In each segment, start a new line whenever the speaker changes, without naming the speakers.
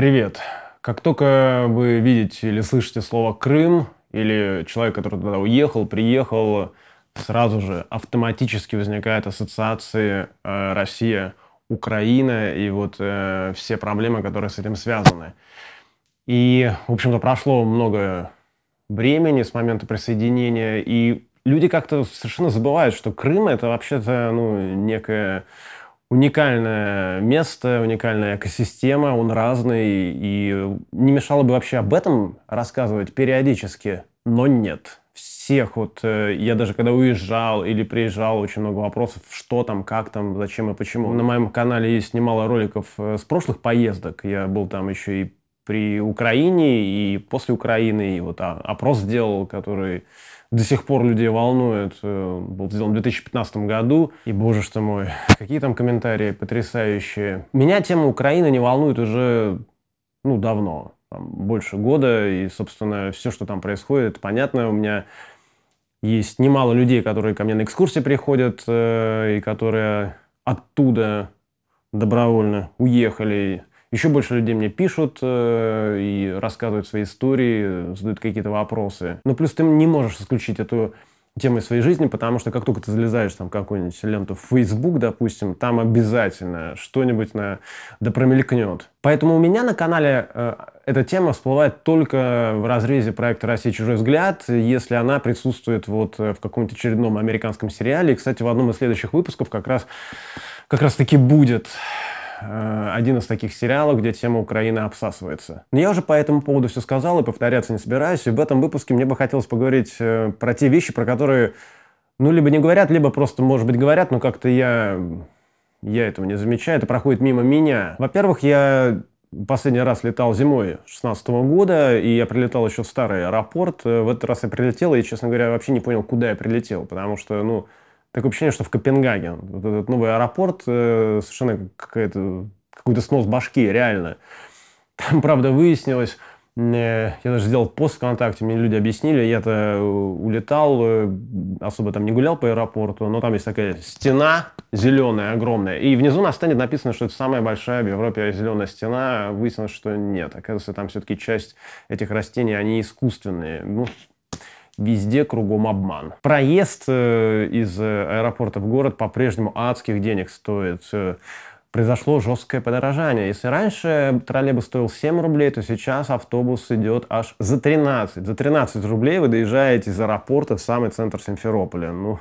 Привет. Как только вы видите или слышите слово «Крым», или человек, который туда уехал, приехал, сразу же автоматически возникают ассоциации э, Россия, Украина и вот э, все проблемы, которые с этим связаны. И, в общем-то, прошло много времени с момента присоединения, и люди как-то совершенно забывают, что Крым это вообще-то ну, некая уникальное место, уникальная экосистема, он разный, и не мешало бы вообще об этом рассказывать периодически, но нет. Всех вот, э, я даже когда уезжал или приезжал, очень много вопросов, что там, как там, зачем и почему. На моем канале есть немало роликов э, с прошлых поездок, я был там еще и при Украине, и после Украины, и вот а, опрос сделал, который до сих пор людей волнует, э, был сделан в 2015 году. И, боже что мой, какие там комментарии потрясающие. Меня тема Украины не волнует уже, ну, давно. Там, больше года, и, собственно, все, что там происходит, понятно. У меня есть немало людей, которые ко мне на экскурсии приходят, э, и которые оттуда добровольно уехали еще больше людей мне пишут э, и рассказывают свои истории, э, задают какие-то вопросы. Но ну, плюс ты не можешь исключить эту тему из своей жизни, потому что как только ты залезаешь там какую-нибудь ленту в Facebook, допустим, там обязательно что-нибудь на... да промелькнет. Поэтому у меня на канале э, эта тема всплывает только в разрезе проекта «Россия. Чужой взгляд», если она присутствует вот э, в каком-то очередном американском сериале. И, кстати, в одном из следующих выпусков как раз, как раз таки будет Э, один из таких сериалов, где тема Украины обсасывается. Но я уже по этому поводу все сказал и повторяться не собираюсь. И в этом выпуске мне бы хотелось поговорить э, про те вещи, про которые, ну, либо не говорят, либо просто, может быть, говорят, но как-то я... Я этого не замечаю, это проходит мимо меня. Во-первых, я последний раз летал зимой 16 года, и я прилетал еще в старый аэропорт. Э, в этот раз я прилетел, и, честно говоря, вообще не понял, куда я прилетел, потому что, ну, такое ощущение, что в Копенгаген. Вот этот новый аэропорт э, совершенно какая-то, какой-то снос башки, реально. Там, правда, выяснилось, э, я даже сделал пост ВКонтакте, мне люди объяснили, я-то э, улетал, э, особо там не гулял по аэропорту, но там есть такая стена зеленая, огромная, и внизу на стене написано, что это самая большая в Европе зеленая стена, выяснилось, что нет, оказывается, там все-таки часть этих растений, они искусственные. Ну, везде кругом обман. Проезд э, из э, аэропорта в город по-прежнему адских денег стоит э, произошло жесткое подорожание. Если раньше троллейбус стоил 7 рублей, то сейчас автобус идет аж за 13. За 13 рублей вы доезжаете из аэропорта в самый центр Симферополя. Ну,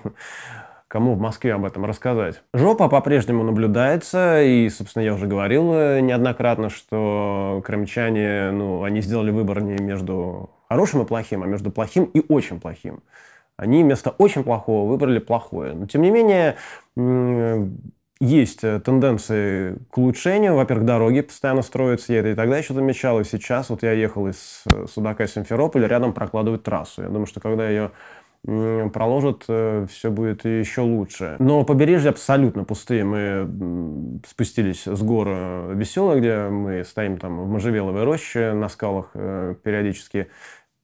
кому в Москве об этом рассказать. Жопа по-прежнему наблюдается, и, собственно, я уже говорил неоднократно, что крымчане, ну, они сделали выбор не между хорошим и плохим, а между плохим и очень плохим. Они вместо очень плохого выбрали плохое. Но, тем не менее, есть э, тенденции к улучшению. Во-первых, дороги постоянно строятся. Я это и тогда еще замечал, и сейчас. Вот я ехал из э, Судака в Симферополь, рядом прокладывают трассу. Я думаю, что когда ее проложат, э, все будет еще лучше. Но побережье абсолютно пустые. Мы спустились с горы Весело, где мы стоим там в можжевеловой роще на скалах периодически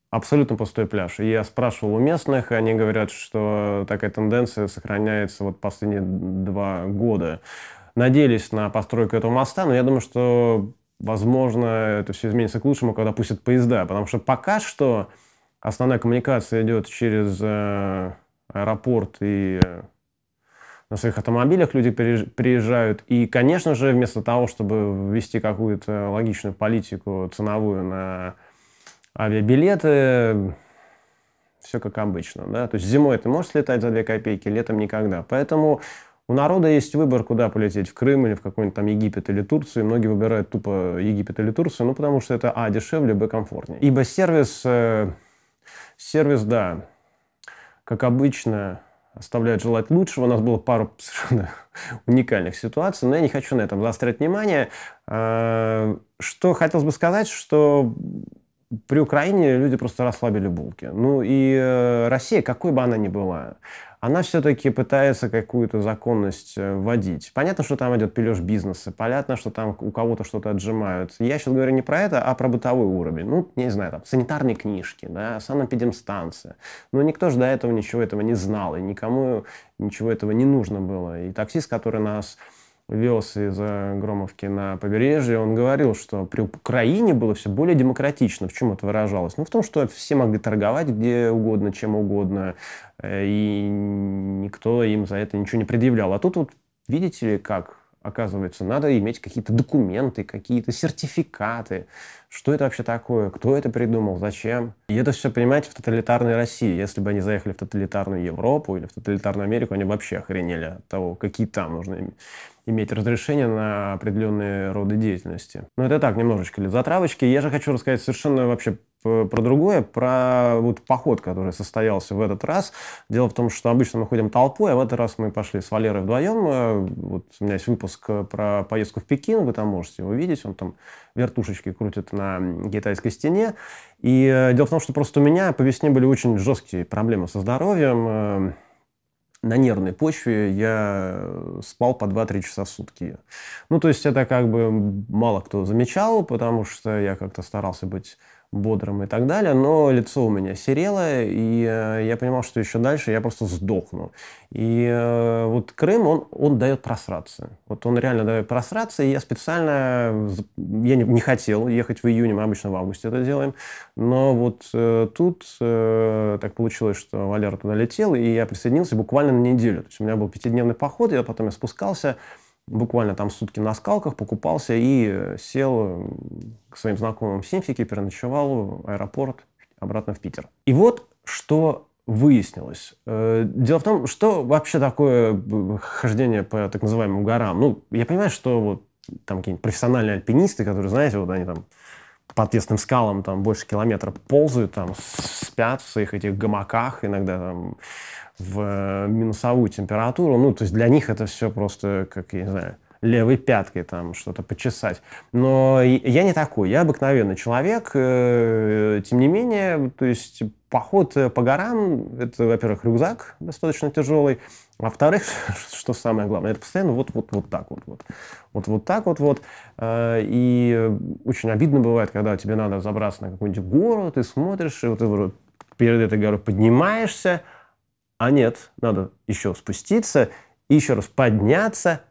абсолютно пустой пляж. И я спрашивал у местных, они говорят, что такая тенденция сохраняется вот последние два года. Надеялись на постройку этого моста, но я думаю, что, возможно, это все изменится к лучшему, когда пустят поезда, потому что пока что основная коммуникация идет через э, аэропорт и э, на своих автомобилях люди приезжают. И, конечно же, вместо того, чтобы ввести какую-то логичную политику ценовую на Авиабилеты, все как обычно. Да? То есть зимой ты можешь летать за 2 копейки, летом никогда. Поэтому у народа есть выбор, куда полететь, в Крым или в какой-нибудь там Египет или Турцию. И многие выбирают тупо Египет или Турцию, ну, потому что это, а, дешевле, б, комфортнее. Ибо сервис, э, сервис, да, как обычно, оставляет желать лучшего. У нас было пару совершенно уникальных ситуаций, но я не хочу на этом заострять внимание. Э, что хотелось бы сказать, что при Украине люди просто расслабили булки. Ну и э, Россия, какой бы она ни была, она все-таки пытается какую-то законность э, вводить. Понятно, что там идет пилеж бизнеса, понятно, что там у кого-то что-то отжимают. Я сейчас говорю не про это, а про бытовой уровень. Ну, не знаю, там, санитарные книжки, да, санэпидемстанция. Но никто же до этого ничего этого не знал, и никому ничего этого не нужно было. И таксист, который нас вез из э, Громовки на побережье, он говорил, что при Украине было все более демократично. В чем это выражалось? Ну, в том, что все могли торговать где угодно, чем угодно, э, и никто им за это ничего не предъявлял. А тут вот видите ли, как оказывается, надо иметь какие-то документы, какие-то сертификаты. Что это вообще такое? Кто это придумал? Зачем? И это все, понимаете, в тоталитарной России. Если бы они заехали в тоталитарную Европу или в тоталитарную Америку, они вообще охренели от того, какие там нужны иметь разрешение на определенные роды деятельности. Но это так, немножечко для затравочки. Я же хочу рассказать совершенно вообще про другое, про вот поход, который состоялся в этот раз. Дело в том, что обычно мы ходим толпой, а в этот раз мы пошли с Валерой вдвоем. Э, вот у меня есть выпуск э, про поездку в Пекин, вы там можете его видеть, он там вертушечки крутит на китайской стене. И э, дело в том, что просто у меня по весне были очень жесткие проблемы со здоровьем на нервной почве я э, спал по 2-3 часа в сутки. Ну, то есть это как бы мало кто замечал, потому что я как-то старался быть бодрым и так далее, но лицо у меня серело, и э, я понимал, что еще дальше я просто сдохну. И э, вот Крым, он, он дает просраться. Вот он реально дает просраться, и я специально, я не, не хотел ехать в июне, мы обычно в августе это делаем, но вот э, тут так получилось, что Валера туда летел, и я присоединился буквально на неделю. То есть у меня был пятидневный поход, я потом я спускался, буквально там сутки на скалках, покупался и э, сел к своим знакомым в Симфике, переночевал в аэропорт, обратно в Питер. И вот что выяснилось. Э, дело в том, что вообще такое хождение по так называемым горам. Ну, я понимаю, что вот там какие-нибудь профессиональные альпинисты, которые, знаете, вот они там по ответственным скалам там больше километра ползают, там спят в своих этих гамаках, иногда там в э, минусовую температуру. Ну, то есть для них это все просто, как, я не знаю, левой пяткой там что-то почесать. Но я не такой, я обыкновенный человек. Э, тем не менее, то есть поход э, по горам, это, во-первых, рюкзак достаточно тяжелый, во-вторых, что самое главное, это постоянно вот вот вот так вот вот вот вот так вот вот э, и очень обидно бывает, когда тебе надо забраться на какую-нибудь гору, ты смотришь и вот, и перед этой горой поднимаешься, а нет, надо еще спуститься и еще раз подняться,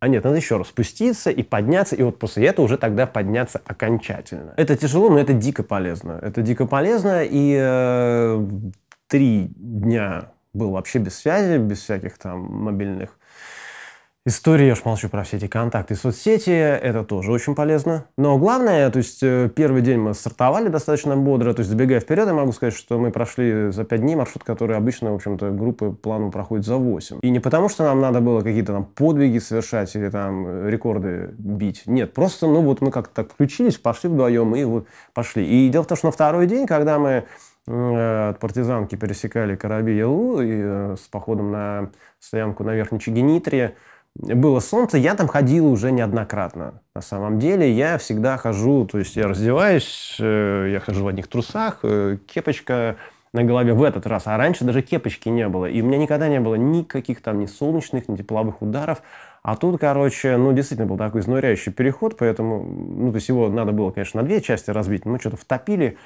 а нет, надо еще раз спуститься и подняться, и вот после этого уже тогда подняться окончательно. Это тяжело, но это дико полезно, это дико полезно и э, три дня был вообще без связи, без всяких там мобильных историй. Я уж молчу про все эти контакты и соцсети. Это тоже очень полезно. Но главное, то есть э, первый день мы стартовали достаточно бодро. То есть забегая вперед, я могу сказать, что мы прошли за пять дней маршрут, который обычно, в общем-то, группы плану проходят за 8. И не потому, что нам надо было какие-то там подвиги совершать или там э, рекорды бить. Нет, просто, ну вот мы как-то так включились, пошли вдвоем и вот пошли. И дело в том, что на второй день, когда мы Э, от партизанки пересекали Карабиелу и, э, с походом на стоянку на Верхней Чегенитре. Было солнце, я там ходил уже неоднократно. На самом деле я всегда хожу, то есть я раздеваюсь, э, я хожу в одних трусах, кепочка на голове в этот раз, а раньше даже кепочки не было. И у меня никогда не было никаких там ни солнечных, ни тепловых ударов. А тут, короче, ну, действительно был такой изнуряющий переход, поэтому, ну, то есть его надо было, конечно, на две части разбить, но мы что-то втопили,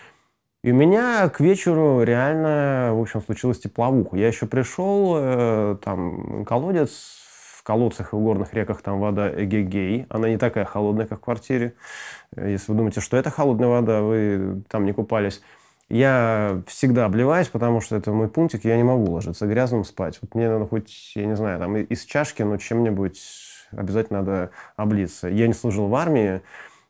и у меня к вечеру реально, в общем, случилась тепловуха. Я еще пришел, э, там, колодец, в колодцах и в горных реках там вода эгегей. Она не такая холодная, как в квартире. Э, если вы думаете, что это холодная вода, вы там не купались. Я всегда обливаюсь, потому что это мой пунктик, я не могу ложиться грязным спать. Вот мне надо хоть, я не знаю, там из чашки, но чем-нибудь обязательно надо облиться. Я не служил в армии,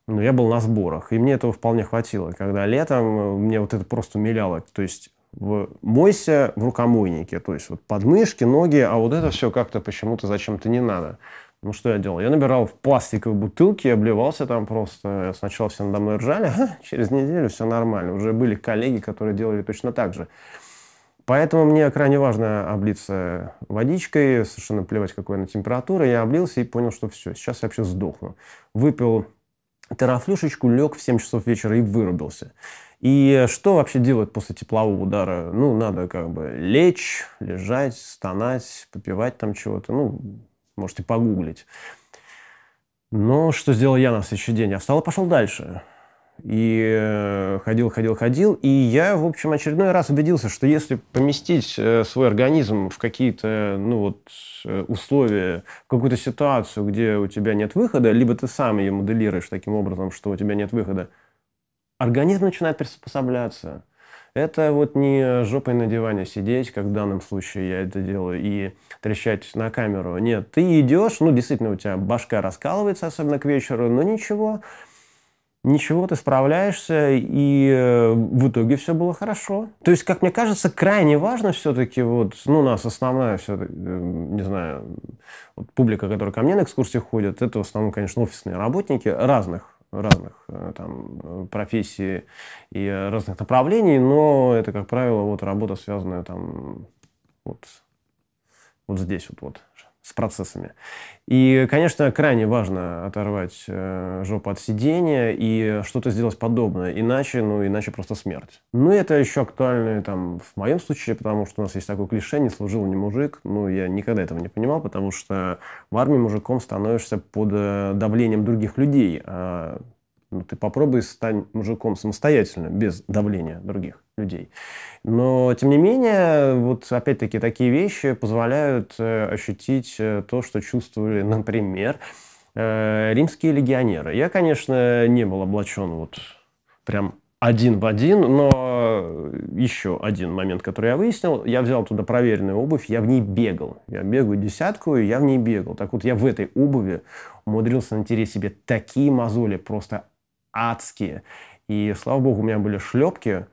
но я был на сборах, и мне этого вполне хватило, когда летом э, мне вот это просто умиляло. То есть в, мойся в рукомойнике, то есть вот подмышки, ноги, а вот это все как-то почему-то зачем-то не надо. Ну, что я делал? Я набирал в пластиковые бутылки, обливался там просто. Сначала все надо мной ржали, а через неделю все нормально. Уже были коллеги, которые делали точно так же. Поэтому мне крайне важно облиться водичкой, совершенно плевать, какой она температура. Я облился и понял, что все, сейчас я вообще сдохну. Выпил Терафлюшечку лег в 7 часов вечера и вырубился. И что вообще делать после теплового удара? Ну, надо как бы лечь, лежать, стонать, попивать там чего-то. Ну, можете погуглить. Но что сделал я на следующий день? Я встал и пошел дальше. И э, ходил, ходил, ходил. И я, в общем, очередной раз убедился, что если поместить э, свой организм в какие-то ну, вот, э, условия, в какую-то ситуацию, где у тебя нет выхода, либо ты сам ее моделируешь таким образом, что у тебя нет выхода, организм начинает приспосабляться. Это вот не жопой на диване сидеть, как в данном случае я это делаю, и трещать на камеру. Нет, ты идешь, ну, действительно, у тебя башка раскалывается, особенно к вечеру, но ничего, ничего, ты справляешься, и э, в итоге все было хорошо. То есть, как мне кажется, крайне важно все-таки, вот, ну, у нас основная все, э, не знаю, вот публика, которая ко мне на экскурсии ходит, это в основном, конечно, офисные работники разных разных э, там, профессий и разных направлений, но это, как правило, вот работа, связанная там вот, вот здесь вот. вот с процессами. И, конечно, крайне важно оторвать э, жопу от сидения и что-то сделать подобное. Иначе, ну, иначе просто смерть. Ну, это еще актуально э, там в моем случае, потому что у нас есть такое клише «не служил не мужик». Ну, я никогда этого не понимал, потому что в армии мужиком становишься под э, давлением других людей. А ну, ты попробуй стань мужиком самостоятельно, без давления других людей. Но, тем не менее, вот опять-таки такие вещи позволяют э, ощутить э, то, что чувствовали, например, э, римские легионеры. Я, конечно, не был облачен вот прям один в один, но еще один момент, который я выяснил, я взял туда проверенную обувь, я в ней бегал. Я бегаю десятку, и я в ней бегал. Так вот, я в этой обуви умудрился натереть себе такие мозоли, просто адские. И, слава богу, у меня были шлепки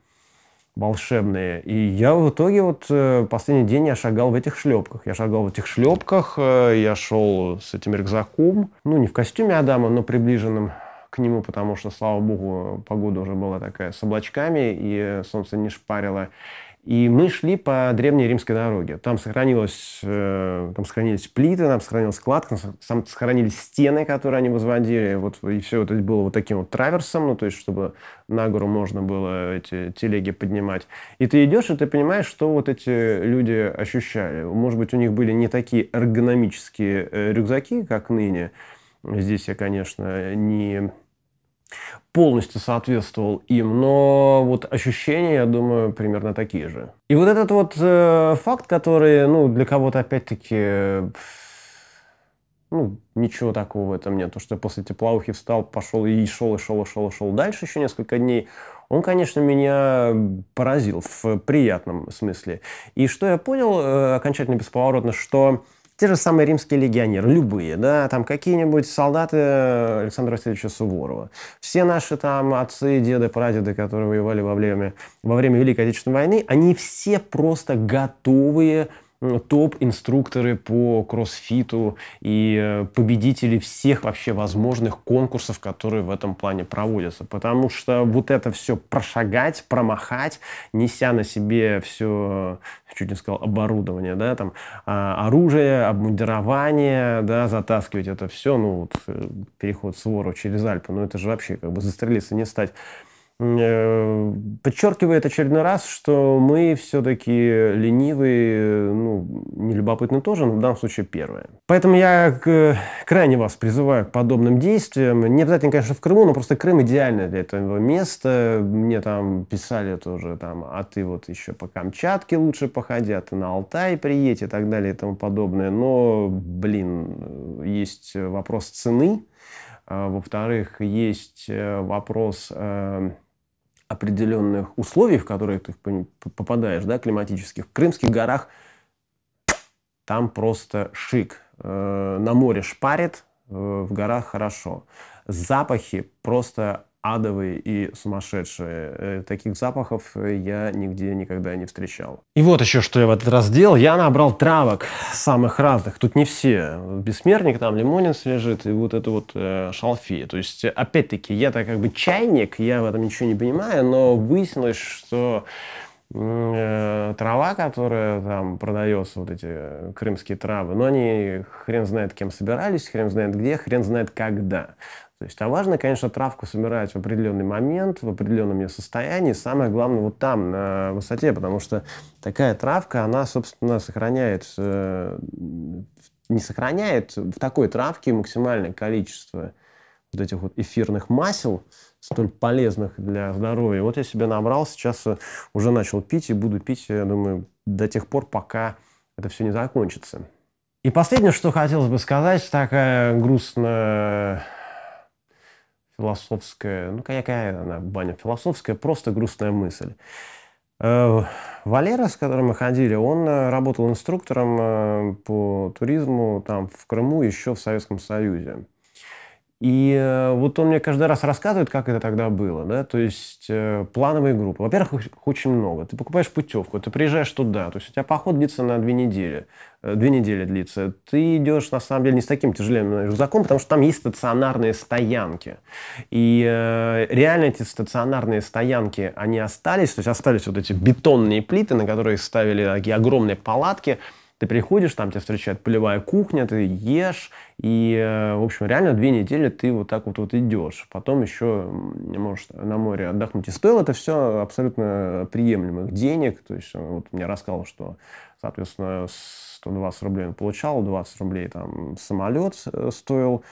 волшебные. И я в итоге вот э, последний день я шагал в этих шлепках. Я шагал в этих шлепках, э, я шел с этим рюкзаком. Ну, не в костюме Адама, но приближенным к нему, потому что, слава богу, погода уже была такая с облачками, и солнце не шпарило. И мы шли по древней римской дороге. Там, сохранилось, э, там сохранились плиты, там сохранилась кладка, там сохранились стены, которые они возводили. Вот, и все это было вот таким вот траверсом, ну, то есть, чтобы на гору можно было эти телеги поднимать. И ты идешь, и ты понимаешь, что вот эти люди ощущали. Может быть, у них были не такие эргономические э, рюкзаки, как ныне. Здесь я, конечно, не полностью соответствовал им, но вот ощущения, я думаю, примерно такие же. И вот этот вот э, факт, который, ну, для кого-то опять-таки, ну, ничего такого в этом нет. То, что я после теплоухи встал, пошел и шел, и шел, и шел, и шел дальше еще несколько дней, он, конечно, меня поразил в приятном смысле. И что я понял э, окончательно бесповоротно, что те же самые римские легионеры, любые, да, там какие-нибудь солдаты э, Александра Васильевича Суворова. Все наши там отцы, деды, прадеды, которые воевали во время, во время Великой Отечественной войны, они все просто готовые топ-инструкторы по кроссфиту и э, победители всех вообще возможных конкурсов, которые в этом плане проводятся. Потому что вот это все прошагать, промахать, неся на себе все, чуть не сказал, оборудование, да, там, а, оружие, обмундирование, да, затаскивать это все, ну, вот, э, переход с Вору через Альпы, ну, это же вообще как бы застрелиться не стать. Э, подчеркивает очередной раз, что мы все-таки ленивые, ну, не любопытны тоже, но в данном случае первое. Поэтому я крайне вас призываю к подобным действиям. Не обязательно, конечно, в Крыму, но просто Крым идеально для этого места. Мне там писали тоже, там, а ты вот еще по Камчатке лучше походи, а ты на Алтай приедь и так далее и тому подобное. Но, блин, есть вопрос цены. А, во-вторых, есть э, вопрос э, определенных условий, в которые ты попадаешь, да, климатических. В Крымских горах там просто шик. Э, на море шпарит, э, в горах хорошо. Запахи просто адовые и сумасшедшие. Э, таких запахов э, я нигде никогда не встречал. И вот еще что я в этот раз делал. Я набрал травок самых разных. Тут не все. Бессмертник, там лимонец лежит, и вот это вот э, шалфи. То есть, э, опять-таки, я-то как бы чайник, я в этом ничего не понимаю, но выяснилось, что трава, которая там продается, вот эти крымские травы, но ну, они хрен знает кем собирались, хрен знает где, хрен знает когда. То есть, а важно, конечно, травку собирать в определенный момент, в определенном ее состоянии. Самое главное вот там, на высоте, потому что такая травка, она, собственно, сохраняет, э, не сохраняет в такой травке максимальное количество вот этих вот эфирных масел, столь полезных для здоровья. Вот я себе набрал, сейчас э, уже начал пить и буду пить, я думаю, до тех пор, пока это все не закончится. И последнее, что хотелось бы сказать, такая грустная философская, ну какая она баня, философская, просто грустная мысль. Э, Валера, с которым мы ходили, он э, работал инструктором э, по туризму там в Крыму еще в Советском Союзе. И вот он мне каждый раз рассказывает, как это тогда было, да, то есть плановые группы. Во-первых, их очень много. Ты покупаешь путевку, ты приезжаешь туда, то есть у тебя поход длится на две недели. Э, две недели длится, ты идешь, на самом деле, не с таким тяжелым э, рюкзаком, потому что там есть стационарные стоянки. И э, реально эти стационарные стоянки, они остались, то есть остались вот эти бетонные плиты, на которые ставили такие огромные палатки, ты приходишь, там тебя встречает полевая кухня, ты ешь, и, э, в общем, реально две недели ты вот так вот, вот идешь. Потом еще не можешь на море отдохнуть. И стоило это все абсолютно приемлемых денег. То есть, вот мне рассказал, что, соответственно, с что 20 рублей он получал, 20 рублей там самолет э, стоил,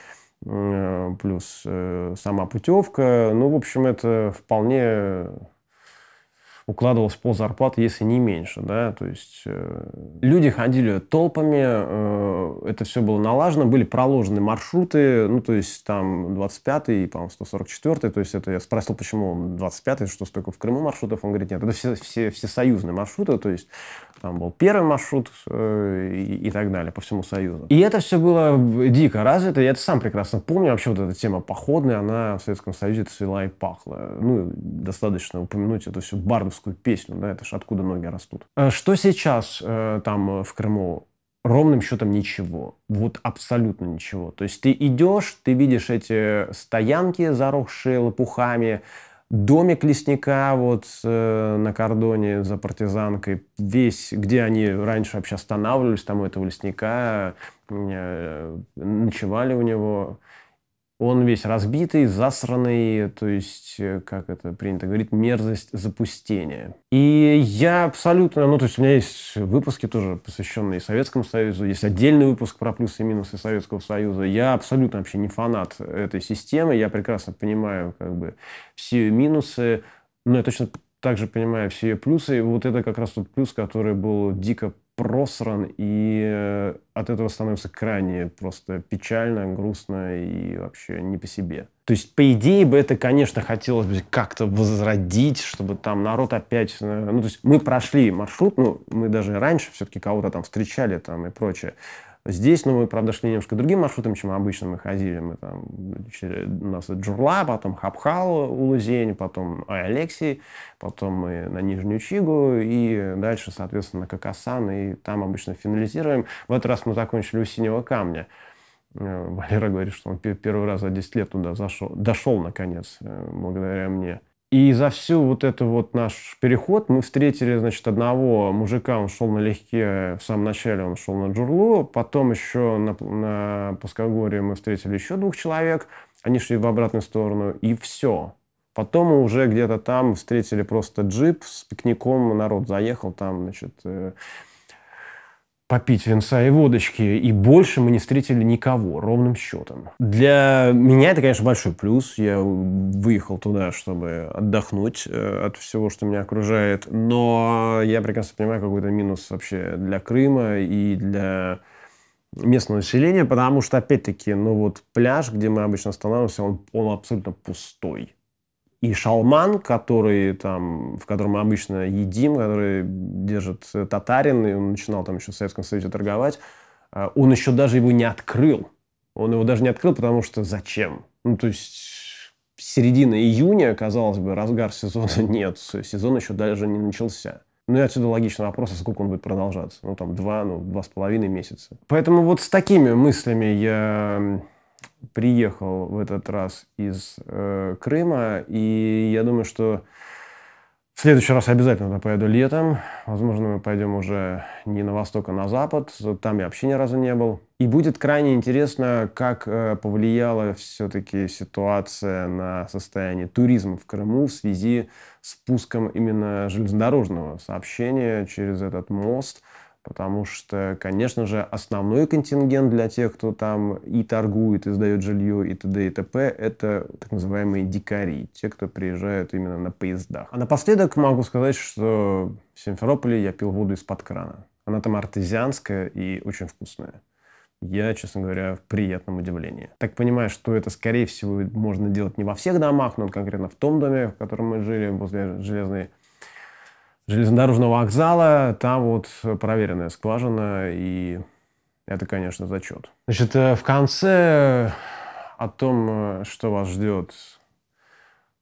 э, плюс э, сама путевка. Ну, в общем, это вполне укладывалось пол зарплаты, если не меньше, да, то есть э, люди ходили толпами, э, это все было налажено, были проложены маршруты, ну, то есть там 25-й и, по-моему, 144-й, то есть это я спросил, почему 25-й, что столько в Крыму маршрутов, он говорит, нет, это все, все, все союзные маршруты, то есть там был первый маршрут э, и, и так далее по всему Союзу. И это все было дико развито, я это сам прекрасно помню, вообще вот эта тема походная, она в Советском Союзе цвела и пахла. Ну, достаточно упомянуть эту всю барду вагнеровскую песню, да, это ж откуда ноги растут. Э, что сейчас э, там э, в Крыму? Ровным счетом ничего. Вот абсолютно ничего. То есть ты идешь, ты видишь эти стоянки, заросшие лопухами, домик лесника вот э, на кордоне за партизанкой, весь, где они раньше вообще останавливались, там у этого лесника, э, ночевали у него. Он весь разбитый, засранный, то есть, э, как это принято говорить, мерзость запустения. И я абсолютно, ну, то есть у меня есть выпуски тоже, посвященные Советскому Союзу, есть отдельный выпуск про плюсы и минусы Советского Союза. Я абсолютно вообще не фанат этой системы, я прекрасно понимаю, как бы, все ее минусы, но я точно также понимаю все ее плюсы. И вот это как раз тот плюс, который был дико просран, и э, от этого становится крайне просто печально, грустно и вообще не по себе. То есть, по идее бы это, конечно, хотелось бы как-то возродить, чтобы там народ опять... Э, ну, то есть мы прошли маршрут, ну, мы даже раньше все-таки кого-то там встречали там и прочее. Здесь, ну, мы, правда, шли немножко другим маршрутом, чем обычно мы ходили. Мы там, у нас Джурла, потом Хабхал, Улузень, потом Алексей, потом мы на Нижнюю Чигу и дальше, соответственно, Какасан, и там обычно финализируем. В этот раз мы закончили у Синего Камня. Э, Валера говорит, что он первый раз за 10 лет туда зашел, дошел, наконец, э, благодаря мне. И за всю вот эту вот наш переход мы встретили, значит, одного мужика, он шел налегке, в самом начале он шел на джурлу, потом еще на, на Паскогорье мы встретили еще двух человек, они шли в обратную сторону, и все. Потом мы уже где-то там встретили просто джип с пикником, народ заехал там, значит, э, попить венца и водочки, и больше мы не встретили никого, ровным счетом. Для меня это, конечно, большой плюс. Я выехал туда, чтобы отдохнуть э, от всего, что меня окружает, но я прекрасно понимаю какой-то минус вообще для Крыма и для местного населения, потому что, опять-таки, ну вот пляж, где мы обычно останавливаемся, он, он абсолютно пустой и шалман, который там, в котором мы обычно едим, который держит татарин, и он начинал там еще в Советском Союзе торговать, э, он еще даже его не открыл. Он его даже не открыл, потому что зачем? Ну, то есть середина июня, казалось бы, разгар сезона нет, сезон еще даже не начался. Ну и отсюда логичный вопрос, а сколько он будет продолжаться? Ну там два, ну два с половиной месяца. Поэтому вот с такими мыслями я приехал в этот раз из э, Крыма, и я думаю, что в следующий раз обязательно туда поеду летом. Возможно, мы пойдем уже не на восток, а на запад. Там я вообще ни разу не был. И будет крайне интересно, как э, повлияла все-таки ситуация на состояние туризма в Крыму в связи с пуском именно железнодорожного сообщения через этот мост – Потому что, конечно же, основной контингент для тех, кто там и торгует, и сдает жилье, и т.д. и т.п. это так называемые дикари, те, кто приезжают именно на поездах. А напоследок могу сказать, что в Симферополе я пил воду из-под крана. Она там артезианская и очень вкусная. Я, честно говоря, в приятном удивлении. Так понимаю, что это, скорее всего, можно делать не во всех домах, но конкретно в том доме, в котором мы жили, возле железной железнодорожного вокзала, там вот проверенная скважина, и это, конечно, зачет. Значит, э, в конце э, о том, э, что вас ждет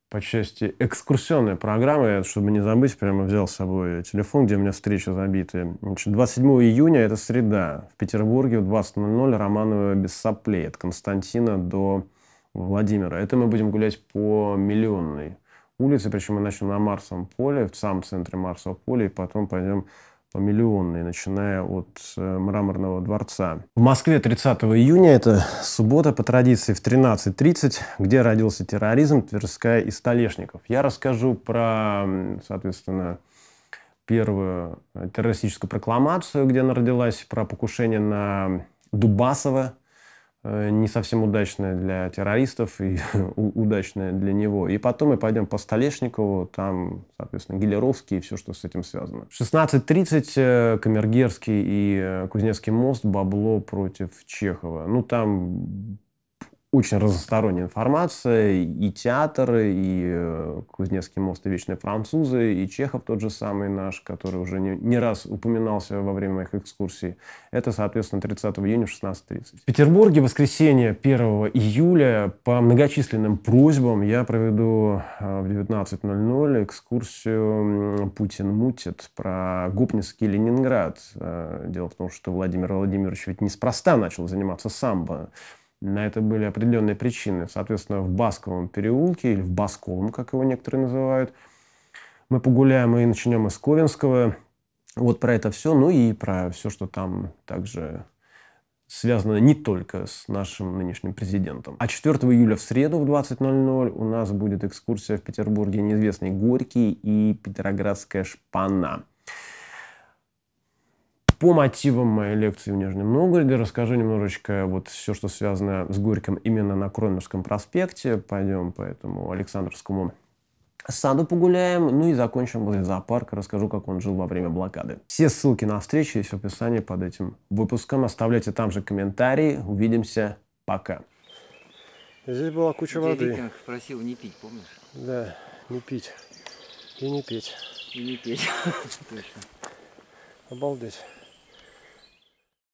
по части экскурсионной программы, чтобы не забыть, прямо взял с собой телефон, где у меня встреча забиты. Значит, 27 июня, это среда, в Петербурге в 20.00 Романова без соплей, от Константина до Владимира. Это мы будем гулять по Миллионной улицы, причем мы начнем на Марсовом поле, в самом центре Марсового поля, и потом пойдем по миллионной, начиная от э, Мраморного дворца. В Москве 30 июня, это суббота по традиции в 13.30, где родился терроризм, Тверская и Столешников. Я расскажу про, соответственно, первую э, террористическую прокламацию, где она родилась, про покушение на Дубасова, Э, не совсем удачная для террористов и удачная для него. И потом мы пойдем по Столешникову, там, соответственно, Гелеровский и все, что с этим связано. 16.30 э, Камергерский и э, Кузнецкий мост, Бабло против Чехова. Ну, там очень разносторонняя информация, и театр, и э, Кузнецкий мост, и Вечные французы, и Чехов тот же самый наш, который уже не, не раз упоминался во время моих экскурсий. Это, соответственно, 30 июня в 16.30. В Петербурге в воскресенье 1 июля по многочисленным просьбам я проведу э, в 19.00 экскурсию «Путин мутит» про гопницкий Ленинград. Э, дело в том, что Владимир Владимирович ведь неспроста начал заниматься самбо. На это были определенные причины. Соответственно, в Басковом переулке, или в Басковом, как его некоторые называют, мы погуляем и начнем из Ковенского. Вот про это все, ну и про все, что там также связано не только с нашим нынешним президентом. А 4 июля в среду в 20.00 у нас будет экскурсия в Петербурге «Неизвестный Горький» и «Петроградская шпана» по мотивам моей лекции в Нижнем Новгороде расскажу немножечко вот все, что связано с Горьким именно на Кромерском проспекте. Пойдем по этому Александровскому саду погуляем, ну и закончим возле зоопарка, расскажу, как он жил во время блокады. Все ссылки на встречи есть в описании под этим выпуском. Оставляйте там же комментарии. Увидимся. Пока. Здесь была куча Где воды. Викинг просил не пить, помнишь? Да, не пить. И не петь. И не петь. Обалдеть.